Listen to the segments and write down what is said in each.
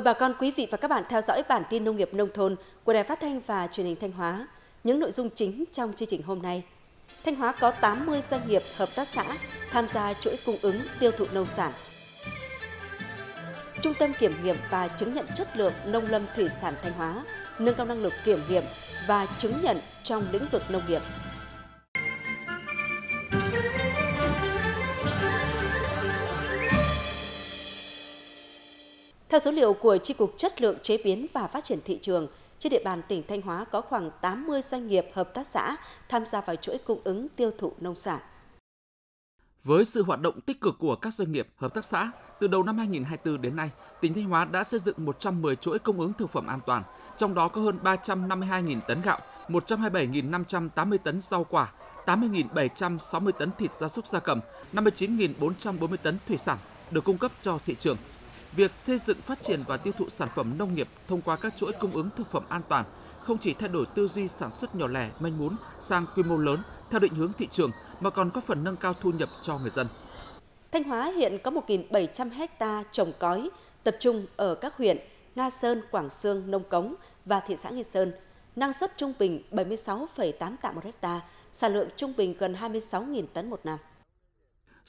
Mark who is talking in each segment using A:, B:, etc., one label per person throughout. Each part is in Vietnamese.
A: Mời bà con quý vị và các bạn theo dõi bản tin nông nghiệp nông thôn của Đài Phát thanh và Truyền hình Thanh Hóa. Những nội dung chính trong chương trình hôm nay. Thanh Hóa có 80 doanh nghiệp hợp tác xã tham gia chuỗi cung ứng tiêu thụ nông sản. Trung tâm kiểm nghiệm và chứng nhận chất lượng nông lâm thủy sản Thanh Hóa nâng cao năng lực kiểm nghiệm và chứng nhận trong lĩnh vực nông nghiệp. Theo số liệu của Tri Cục Chất lượng Chế biến và Phát triển Thị trường, trên địa bàn tỉnh Thanh Hóa có khoảng 80 doanh nghiệp hợp tác xã tham gia vào chuỗi cung ứng tiêu thụ nông sản.
B: Với sự hoạt động tích cực của các doanh nghiệp, hợp tác xã, từ đầu năm 2024 đến nay, tỉnh Thanh Hóa đã xây dựng 110 chuỗi cung ứng thực phẩm an toàn, trong đó có hơn 352.000 tấn gạo, 127.580 tấn rau quả, 80.760 tấn thịt gia súc gia cầm, 59.440 tấn thủy sản được cung cấp cho thị trường – Việc xây dựng, phát triển và tiêu thụ sản phẩm nông nghiệp thông qua các chuỗi cung ứng thực phẩm an toàn không chỉ thay đổi tư duy sản xuất nhỏ lẻ, manh mún sang quy mô lớn theo định hướng thị trường mà còn có phần nâng cao thu nhập cho người dân.
A: Thanh Hóa hiện có 1.700 ha trồng cói, tập trung ở các huyện Nga Sơn, Quảng Sương, Nông Cống và thị xã Nghi Sơn. Năng suất trung bình 76,8 tạ một hecta, sản lượng trung bình gần 26.000 tấn một năm.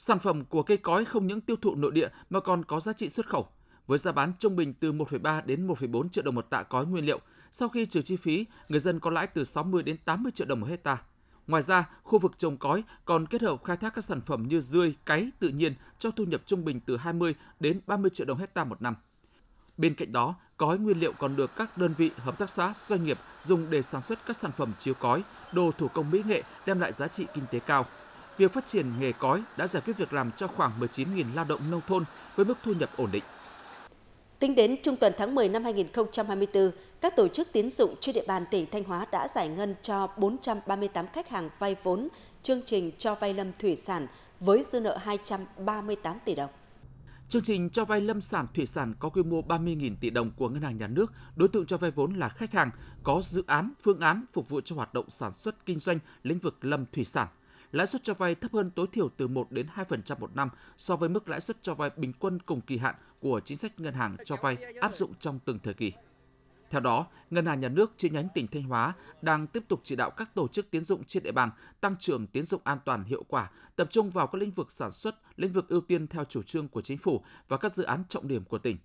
B: Sản phẩm của cây cói không những tiêu thụ nội địa mà còn có giá trị xuất khẩu. Với giá bán trung bình từ 1,3 đến 1,4 triệu đồng một tạ cói nguyên liệu, sau khi trừ chi phí, người dân có lãi từ 60 đến 80 triệu đồng một hecta. Ngoài ra, khu vực trồng cói còn kết hợp khai thác các sản phẩm như rươi, cáy tự nhiên cho thu nhập trung bình từ 20 đến 30 triệu đồng hecta một năm. Bên cạnh đó, cói nguyên liệu còn được các đơn vị, hợp tác xã, doanh nghiệp dùng để sản xuất các sản phẩm chiếu cói, đồ thủ công mỹ nghệ đem lại giá trị kinh tế cao. Việc phát triển nghề cói đã giải quyết việc làm cho khoảng 19.000 lao động nông thôn với mức thu nhập ổn định.
A: Tính đến trung tuần tháng 10 năm 2024, các tổ chức tín dụng trên địa bàn tỉnh Thanh Hóa đã giải ngân cho 438 khách hàng vay vốn chương trình cho vay lâm thủy sản với dư nợ 238 tỷ đồng.
B: Chương trình cho vay lâm sản thủy sản có quy mô 30.000 tỷ đồng của Ngân hàng Nhà nước, đối tượng cho vay vốn là khách hàng có dự án, phương án phục vụ cho hoạt động sản xuất kinh doanh lĩnh vực lâm thủy sản lãi suất cho vay thấp hơn tối thiểu từ 1 đến 2% một năm so với mức lãi suất cho vay bình quân cùng kỳ hạn của chính sách ngân hàng cho vay áp dụng trong từng thời kỳ. Theo đó, Ngân hàng Nhà nước chi nhánh tỉnh Thanh Hóa đang tiếp tục chỉ đạo các tổ chức tiến dụng trên địa bàn tăng trưởng tiến dụng an toàn hiệu quả, tập trung vào các lĩnh vực sản xuất, lĩnh vực ưu tiên theo chủ trương của chính phủ và các dự án trọng điểm của tỉnh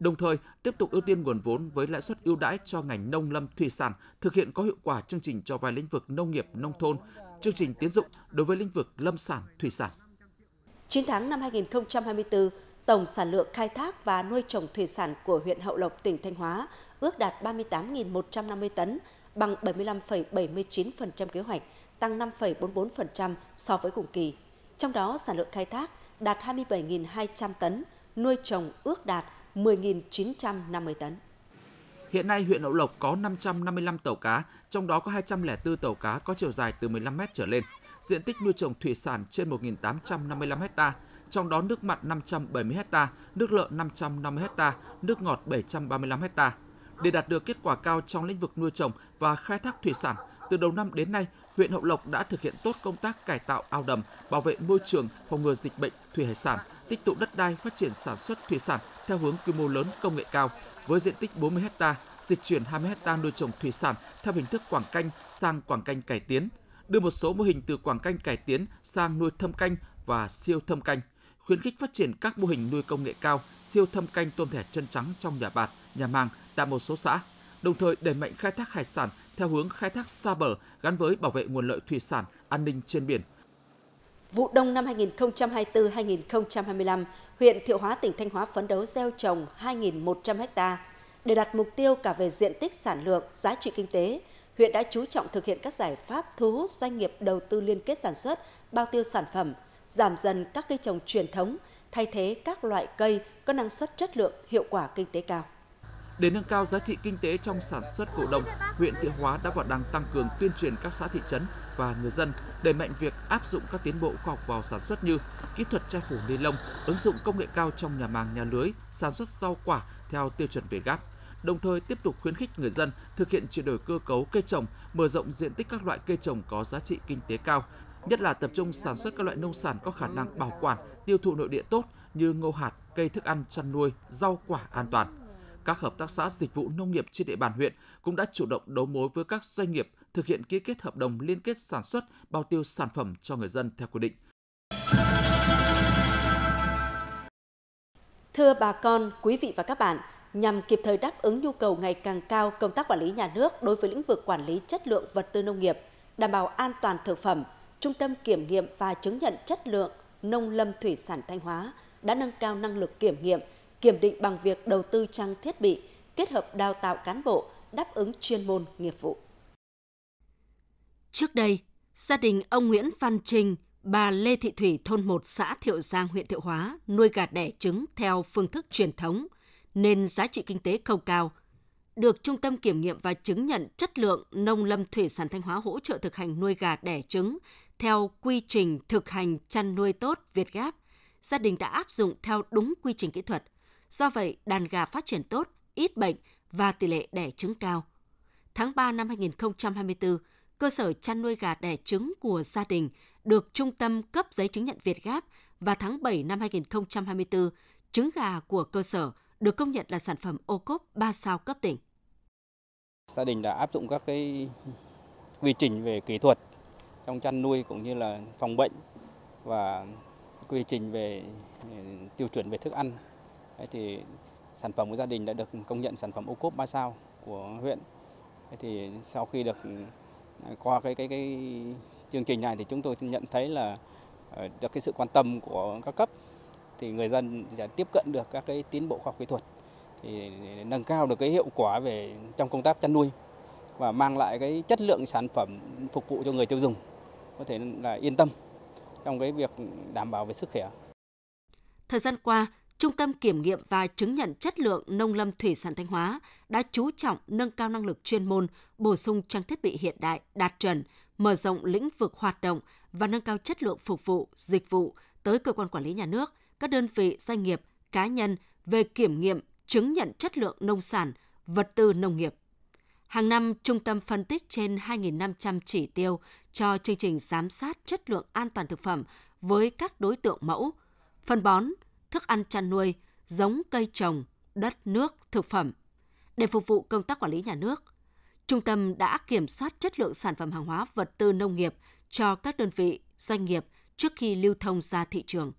B: đồng thời tiếp tục ưu tiên nguồn vốn với lãi suất ưu đãi cho ngành nông lâm thủy sản, thực hiện có hiệu quả chương trình cho vay lĩnh vực nông nghiệp nông thôn, chương trình tiến dụng đối với lĩnh vực lâm sản thủy sản.
A: 9 tháng năm 2024, tổng sản lượng khai thác và nuôi trồng thủy sản của huyện Hậu Lộc, tỉnh Thanh Hóa ước đạt 38.150 tấn, bằng 75,79% kế hoạch, tăng 5,44% so với cùng kỳ. Trong đó, sản lượng khai thác đạt 27.200 tấn, nuôi trồng ước đạt 10.950 tấn.
B: Hiện nay, huyện Hậu Lộc có 555 tàu cá, trong đó có 204 tàu cá có chiều dài từ 15 mét trở lên, diện tích nuôi trồng thủy sản trên 1.855 hecta, trong đó nước mặn 570 hecta, nước lợn 550 hecta, nước ngọt 735 hecta. Để đạt được kết quả cao trong lĩnh vực nuôi trồng và khai thác thủy sản, từ đầu năm đến nay, huyện Hậu Lộc đã thực hiện tốt công tác cải tạo ao đầm, bảo vệ môi trường, phòng ngừa dịch bệnh thủy hải sản, tích tụ đất đai phát triển sản xuất thủy sản theo hướng quy mô lớn công nghệ cao với diện tích 40 ha, dịch chuyển 20 ha nuôi trồng thủy sản theo hình thức quảng canh sang quảng canh cải tiến, đưa một số mô hình từ quảng canh cải tiến sang nuôi thâm canh và siêu thâm canh, khuyến khích phát triển các mô hình nuôi công nghệ cao, siêu thâm canh tôm thẻ chân trắng trong nhà bạt, nhà màng tại một số xã, đồng thời đẩy mạnh khai thác hải sản theo hướng khai thác xa bờ gắn với bảo vệ nguồn lợi thủy sản, an ninh trên biển –
A: Vụ đông năm 2024-2025, huyện Thiệu Hóa, tỉnh Thanh Hóa phấn đấu gieo trồng 2.100 ha. Để đạt mục tiêu cả về diện tích sản lượng, giá trị kinh tế, huyện đã chú trọng thực hiện các giải pháp thu hút doanh nghiệp đầu tư liên kết sản xuất, bao tiêu sản phẩm, giảm dần các cây trồng truyền thống, thay thế các loại cây có năng suất chất lượng, hiệu quả kinh tế cao.
B: Để nâng cao giá trị kinh tế trong sản xuất cổ đông, huyện Thiệu Hóa đã và đang tăng cường tuyên truyền các xã thị trấn và người dân đẩy mạnh việc áp dụng các tiến bộ khoa học vào sản xuất như kỹ thuật che phủ ni lông, ứng dụng công nghệ cao trong nhà màng nhà lưới, sản xuất rau quả theo tiêu chuẩn Việt Gáp. Đồng thời tiếp tục khuyến khích người dân thực hiện chuyển đổi cơ cấu cây trồng, mở rộng diện tích các loại cây trồng có giá trị kinh tế cao, nhất là tập trung sản xuất các loại nông sản có khả năng bảo quản, tiêu thụ nội địa tốt như ngô hạt, cây thức ăn chăn nuôi, rau quả an toàn. Các hợp tác xã dịch vụ nông nghiệp trên địa bàn huyện cũng đã chủ động đấu mối với các doanh nghiệp thực hiện ký kết hợp đồng liên kết sản xuất, bao tiêu sản phẩm cho người dân theo quy
A: định. Thưa bà con, quý vị và các bạn, nhằm kịp thời đáp ứng nhu cầu ngày càng cao công tác quản lý nhà nước đối với lĩnh vực quản lý chất lượng vật tư nông nghiệp, đảm bảo an toàn thực phẩm, Trung tâm Kiểm nghiệm và Chứng nhận Chất lượng Nông lâm Thủy sản Thanh Hóa đã nâng cao năng lực kiểm nghiệm kiểm định bằng việc đầu tư trang thiết bị, kết hợp đào tạo cán bộ đáp ứng chuyên môn nghiệp vụ. Trước đây, gia đình ông Nguyễn Văn Trình, bà Lê Thị Thủy thôn 1 xã Thiệu Giang huyện Thiệu Hóa nuôi gà đẻ trứng theo phương thức truyền thống nên giá trị kinh tế không cao. Được Trung tâm Kiểm nghiệm và Chứng nhận Chất lượng Nông lâm Thủy sản Thanh Hóa hỗ trợ thực hành nuôi gà đẻ trứng theo quy trình thực hành chăn nuôi tốt Việt Gáp, gia đình đã áp dụng theo đúng quy trình kỹ thuật – Do vậy, đàn gà phát triển tốt, ít bệnh và tỷ lệ đẻ trứng cao. Tháng 3 năm 2024, cơ sở chăn nuôi gà đẻ trứng của gia đình được trung tâm cấp giấy chứng nhận Việt Gáp và tháng 7 năm 2024, trứng gà của cơ sở được công nhận là sản phẩm ô cốp 3 sao cấp tỉnh.
B: Gia đình đã áp dụng các cái quy trình về kỹ thuật trong chăn nuôi cũng như là phòng bệnh và quy trình về tiêu chuẩn về thức ăn thì sản phẩm của gia đình đã được công nhận sản phẩm ô cốp ba sao của huyện. Thì sau khi được à, qua cái cái cái chương trình này thì chúng tôi nhận thấy là ờ, được cái sự quan tâm của các cấp thì người dân sẽ tiếp cận được các cái tiến bộ khoa học kỹ thuật thì nâng cao được cái hiệu quả về trong công tác chăn nuôi và mang lại cái chất lượng sản phẩm phục vụ cho người tiêu dùng có thể là yên tâm trong cái việc đảm bảo về sức khỏe.
A: Thời gian qua, Trung tâm Kiểm nghiệm và Chứng nhận Chất lượng Nông lâm Thủy sản Thanh Hóa đã chú trọng nâng cao năng lực chuyên môn, bổ sung trang thiết bị hiện đại đạt chuẩn, mở rộng lĩnh vực hoạt động và nâng cao chất lượng phục vụ, dịch vụ tới cơ quan quản lý nhà nước, các đơn vị doanh nghiệp, cá nhân về kiểm nghiệm, chứng nhận chất lượng nông sản, vật tư nông nghiệp. Hàng năm, trung tâm phân tích trên 2.500 chỉ tiêu cho chương trình giám sát chất lượng an toàn thực phẩm với các đối tượng mẫu, phân bón, thức ăn chăn nuôi, giống cây trồng, đất nước, thực phẩm. Để phục vụ công tác quản lý nhà nước, Trung tâm đã kiểm soát chất lượng sản phẩm hàng hóa vật tư nông nghiệp cho các đơn vị, doanh nghiệp trước khi lưu thông ra thị trường.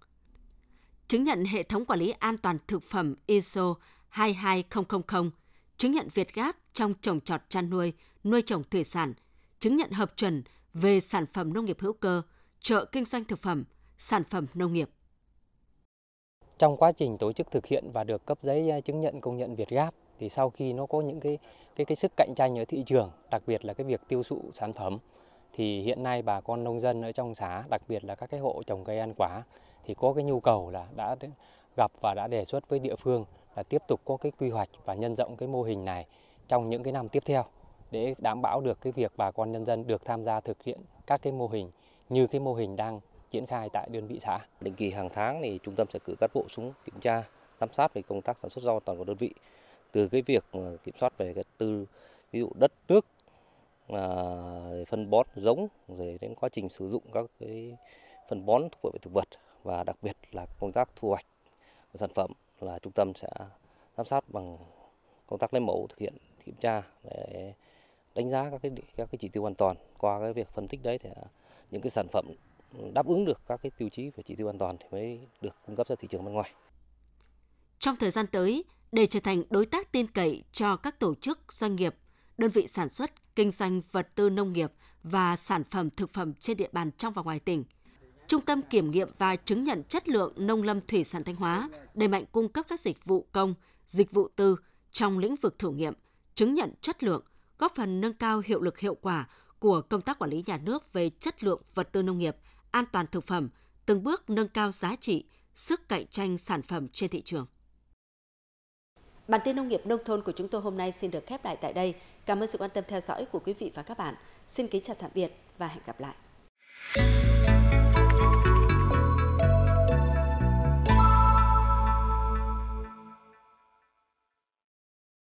A: Chứng nhận hệ thống quản lý an toàn thực phẩm ISO 22000, chứng nhận Việt Gáp trong trồng trọt chăn nuôi, nuôi trồng thủy sản, chứng nhận hợp chuẩn về sản phẩm nông nghiệp hữu cơ, chợ kinh doanh thực phẩm, sản phẩm nông nghiệp.
B: Trong quá trình tổ chức thực hiện và được cấp giấy chứng nhận công nhận Việt Gáp thì sau khi nó có những cái cái cái sức cạnh tranh ở thị trường, đặc biệt là cái việc tiêu thụ sản phẩm thì hiện nay bà con nông dân ở trong xã, đặc biệt là các cái hộ trồng cây ăn quả thì có cái nhu cầu là đã gặp và đã đề xuất với địa phương là tiếp tục có cái quy hoạch và nhân rộng cái mô hình này trong những cái năm tiếp theo để đảm bảo được cái việc bà con nhân dân được tham gia thực hiện các cái mô hình như cái mô hình đang triển khai tại đơn vị xã. Định kỳ hàng tháng thì trung tâm sẽ cử cán bộ xuống kiểm tra, giám sát về công tác sản xuất rau toàn của đơn vị. Từ cái việc kiểm soát về cái tư ví dụ đất nước, à, phân bón giống rồi đến quá trình sử dụng các cái phân bón thuộc về thực vật và đặc biệt là công tác thu hoạch sản phẩm là trung tâm sẽ giám sát bằng công tác lấy mẫu thực hiện kiểm tra để đánh giá các cái các cái chỉ tiêu an toàn qua cái việc phân tích đấy thì những cái sản phẩm đáp ứng được các cái tiêu chí về chỉ tiêu an toàn thì mới được cung cấp ra thị trường bên ngoài.
A: Trong thời gian tới, để trở thành đối tác tin cậy cho các tổ chức, doanh nghiệp, đơn vị sản xuất, kinh doanh vật tư nông nghiệp và sản phẩm thực phẩm trên địa bàn trong và ngoài tỉnh, Trung tâm Kiểm nghiệm và Chứng nhận Chất lượng Nông lâm Thủy sản Thanh Hóa đẩy mạnh cung cấp các dịch vụ công, dịch vụ tư trong lĩnh vực thử nghiệm, chứng nhận chất lượng, góp phần nâng cao hiệu lực hiệu quả của công tác quản lý nhà nước về chất lượng vật tư nông nghiệp – an toàn thực phẩm, từng bước nâng cao giá trị, sức cạnh tranh sản phẩm trên thị trường. Bản tin nông nghiệp nông thôn của chúng tôi hôm nay xin được khép lại tại đây. Cảm ơn sự quan tâm theo dõi của quý vị và các bạn. Xin kính chào tạm biệt và hẹn gặp lại.